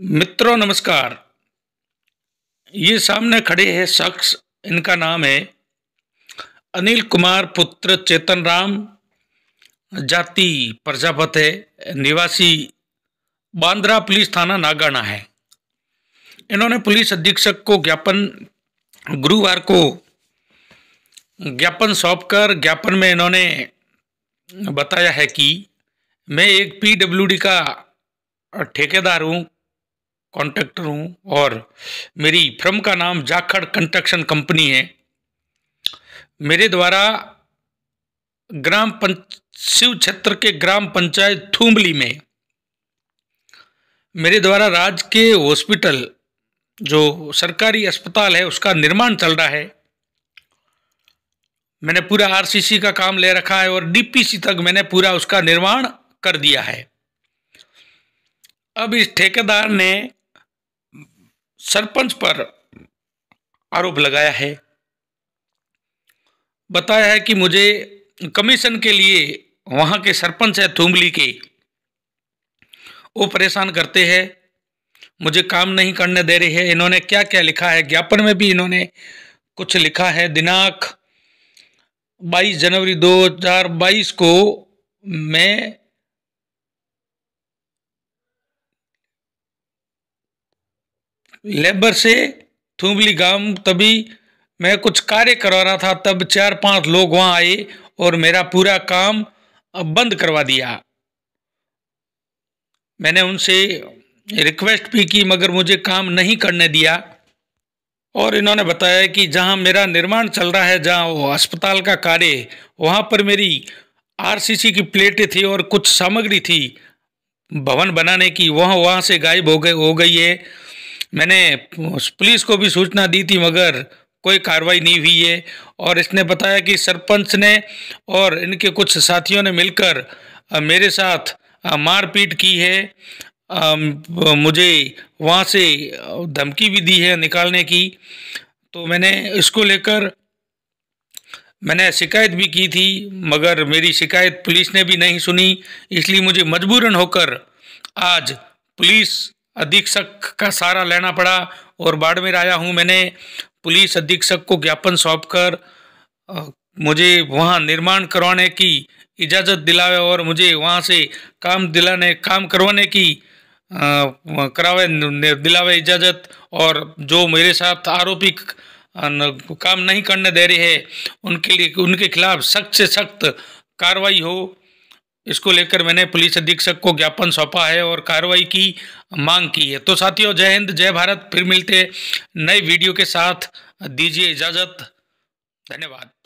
मित्रों नमस्कार ये सामने खड़े है शख्स इनका नाम है अनिल कुमार पुत्र चेतन राम जाति प्रजापत है निवासी बांद्रा पुलिस थाना नागाना है इन्होंने पुलिस अधीक्षक को ज्ञापन गुरुवार को ज्ञापन सौंपकर ज्ञापन में इन्होंने बताया है कि मैं एक पीडब्ल्यूडी का ठेकेदार हूँ कॉन्ट्रैक्टर हूँ और मेरी फर्म का नाम जाखड़ कंस्ट्रक्शन कंपनी है मेरे द्वारा ग्राम पंच शिव क्षेत्र के ग्राम पंचायत थूमली में मेरे द्वारा राज्य के हॉस्पिटल जो सरकारी अस्पताल है उसका निर्माण चल रहा है मैंने पूरा आरसीसी का काम ले रखा है और डीपीसी तक मैंने पूरा उसका निर्माण कर दिया है अब इस ठेकेदार ने सरपंच पर आरोप लगाया है बताया है कि मुझे कमीशन के लिए वहां के सरपंच है थुमली के वो परेशान करते हैं मुझे काम नहीं करने दे रहे हैं इन्होंने क्या क्या लिखा है ज्ञापन में भी इन्होंने कुछ लिखा है दिनांक 22 जनवरी 2022 को मैं लेबर से थुमली गांव तभी मैं कुछ कार्य करवा रहा था तब चार पांच लोग वहां आए और मेरा पूरा काम बंद करवा दिया मैंने उनसे रिक्वेस्ट भी की मगर मुझे काम नहीं करने दिया और इन्होंने बताया कि जहां मेरा निर्माण चल रहा है जहां वो अस्पताल का कार्य वहां पर मेरी आरसीसी की प्लेटें थी और कुछ सामग्री थी भवन बनाने की वह वहां से गायब हो गई हो गई है मैंने पुलिस को भी सूचना दी थी मगर कोई कार्रवाई नहीं हुई है और इसने बताया कि सरपंच ने और इनके कुछ साथियों ने मिलकर मेरे साथ मारपीट की है मुझे वहाँ से धमकी भी दी है निकालने की तो मैंने इसको लेकर मैंने शिकायत भी की थी मगर मेरी शिकायत पुलिस ने भी नहीं सुनी इसलिए मुझे मजबूरन होकर आज पुलिस अधीक्षक का सहारा लेना पड़ा और बाड़मेर आया हूँ मैंने पुलिस अधीक्षक को ज्ञापन सौंप कर मुझे वहाँ निर्माण करवाने की इजाज़त दिलावे और मुझे वहाँ से काम दिलाने काम करवाने की करावे दिलावे इजाज़त और जो मेरे साथ आरोपी काम नहीं करने दे रहे हैं उनके लिए उनके खिलाफ सख्त से सख्त कार्रवाई हो इसको लेकर मैंने पुलिस अधीक्षक को ज्ञापन सौंपा है और कार्रवाई की मांग की है तो साथियों जय हिंद जय भारत फिर मिलते नए वीडियो के साथ दीजिए इजाज़त धन्यवाद